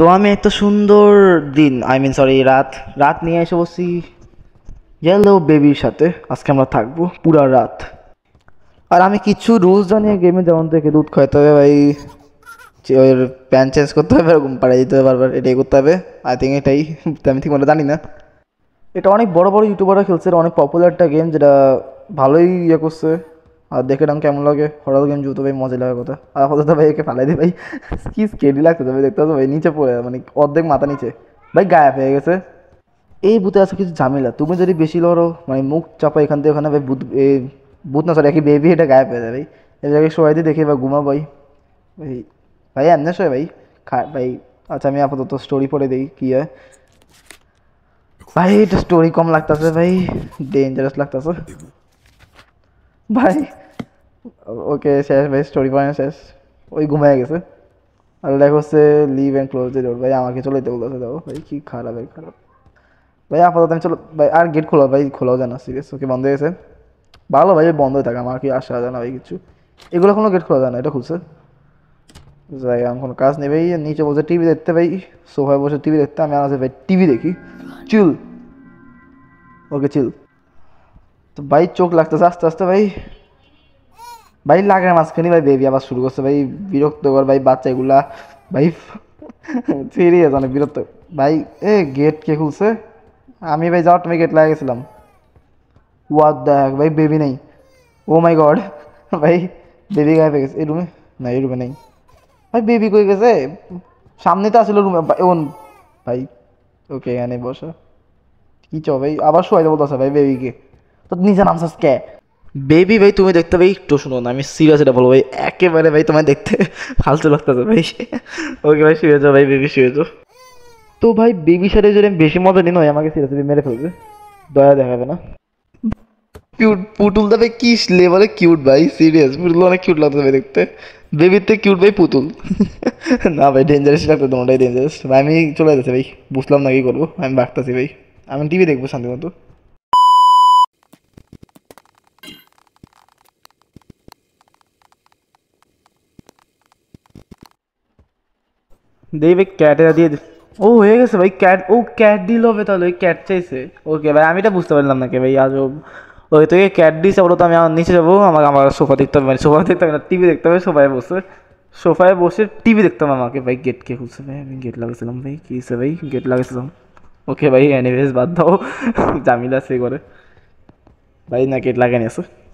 তো আমি একটা সুন্দর দিন আই মিন সরি রাত রাত নিয়ে এসে বসি ইয়েলো বেবির সাথে আজকে আমরা থাকবো পুরা রাত আর আমি কিছু রুলস জানি গেমে যেমন থেকে দুধ খাইতে হবে ভাই ওই প্যান্ট চেঞ্জ করতে হবে এরকম পাড়ায় যেতে হবে বারবার এটাই করতে হবে আই থিঙ্ক এটাই আমি ঠিক মতো জানি না এটা অনেক বড় বড় ইউটিউবাররা খেলছে এটা অনেক পপুলার একটা গেম যেটা ভালোই ইয়ে করছে আর দেখে নাম কেমন লাগে হরার গেম জুতো ভাই মজা লাগে কথা আর আপাতত ভাই একে ফেলাই দি ভাই কি স্কেডি লাগতেছে ভাই দেখতে ভাই নিচে পড়ে মানে অর্ধেক মাথা নিচে ভাই গায়েব হয়ে গেছে এই বুথে আছে কিছু ঝামেলা তুমি যদি বেশি লড়ো মানে মুখ চাপা এখান থেকে ওখানে ভাই বুথ বুথ না সরি একই বেবি এটা গায়েব হয়ে যায় ভাই এই জায়গায় সবাই দিয়ে দেখে ভাই ঘুমা ভাই ভাই ভাই এমনি সবাই ভাই খা ভাই আচ্ছা আমি আপাতত স্টোরি পড়ে দিই কী হয় ভাই এটা স্টোরি কম লাগতেছে ভাই ডেঞ্জারাস লাগতেছে ভাই ওকে শেষ ভাই স্টোরি পয়েন্ট শেষ ওই ঘুমায় গেছে আর দেখো হচ্ছে লিভ অ্যান্ড ক্লোজ দ্য ভাই আমাকে চলে যেতে বলতেছে দেখো ভাই কি খারাপ ভাই খারাপ ভাই আপাতত আমি চলো ভাই আর গেট খোলা ভাই খোলাও যায় না সিরিয়াস ওকে বন্ধ হয়ে গেছে ভালো ভাই বন্ধ হয়ে থাকে আমার কি আসা জানা না ভাই কিছু এগুলো কোনো গেট খোলা যায় না এটা খুলছে যাই আমি কোনো কাজ নেই ভাই নিচে বসে টিভি দেখতে ভাই সোফায় বসে টিভি দেখতে আমি আনাসে ভাই টিভি দেখি চিল ওকে চিল তো ভাই চোখ লাগতেছে আস্তে আস্তে ভাই ভাই লাগার মাঝখানে ভাই বেবি আবার শুরু করছে ভাই বিরক্ত কর ভাই বাচ্চাগুলা ভাই সিরিয়াস অনেক বিরক্ত ভাই এ গেট কে খুলছে আমি ভাই যাওয়ার তুমি গেট লাগিয়ে গেছিলাম ওয়াদ দেখ ভাই বেবি নেই ও মাই গড ভাই বেবি গায়ে পেয়ে গেছে এই রুমে না এই রুমে নেই ভাই বেবি কই গেছে সামনে তো আসলে রুমে এমন ভাই ওকে এখানে বসো কি চ ভাই আবার শোয়াই দেবো দশা ভাই বেবিকে তো নাম নামছাস কে বেবি ভাই তুমি দেখতে ভাই একটু শুনো না আমি সিরিয়াস এটা বলবো ভাই একেবারে ভাই তোমায় দেখতে ফালতু লাগতো ভাই ওকে ভাই শুয়ে যাও ভাই বেবি শুয়ে যাও তো ভাই বেবি সাথে যদি আমি বেশি মজা নিই নয় আমাকে সিরিয়াসলি মেরে ফেলবে দয়া দেখাবে না কিউট পুতুল ভাই কি লেভেলে কিউট ভাই সিরিয়াস পুতুল অনেক কিউট লাগতো ভাই দেখতে বেবির তে কিউট ভাই পুতুল না ভাই ডেঞ্জারাস লাগতো তোমারটাই ডেঞ্জারাস ভাই আমি চলে যাচ্ছি ভাই বুঝলাম না কি করবো আমি বাড়তাছি ভাই আমি টিভি দেখবো শান্তি মতো দেখ ভাই ক্যাটেরা দিয়ে ও হয়ে গেছে ভাই ক্যাট ও ক্যাট ডিল হবে তাহলে ওই ক্যাট চাইছে ওকে ভাই আমি এটা বুঝতে পারলাম না কে ভাই আজ ওই তোকে ক্যাট দিয়েছে বলো তো আমি আমার নিচে যাবো আমাকে আমার সোফা দেখতে হবে মানে সোফা দেখতে হবে না টিভি দেখতে হবে সোফায় বসে সোফায় বসে টিভি দেখতাম আমাকে ভাই গেট কে খুলছে ভাই আমি গেট লাগাছিলাম ভাই কী ভাই গেট লাগাছিলাম ওকে ভাই এনিভেজ বাদ দাও জামিলা সে করে ভাই না গেট লাগানি আছে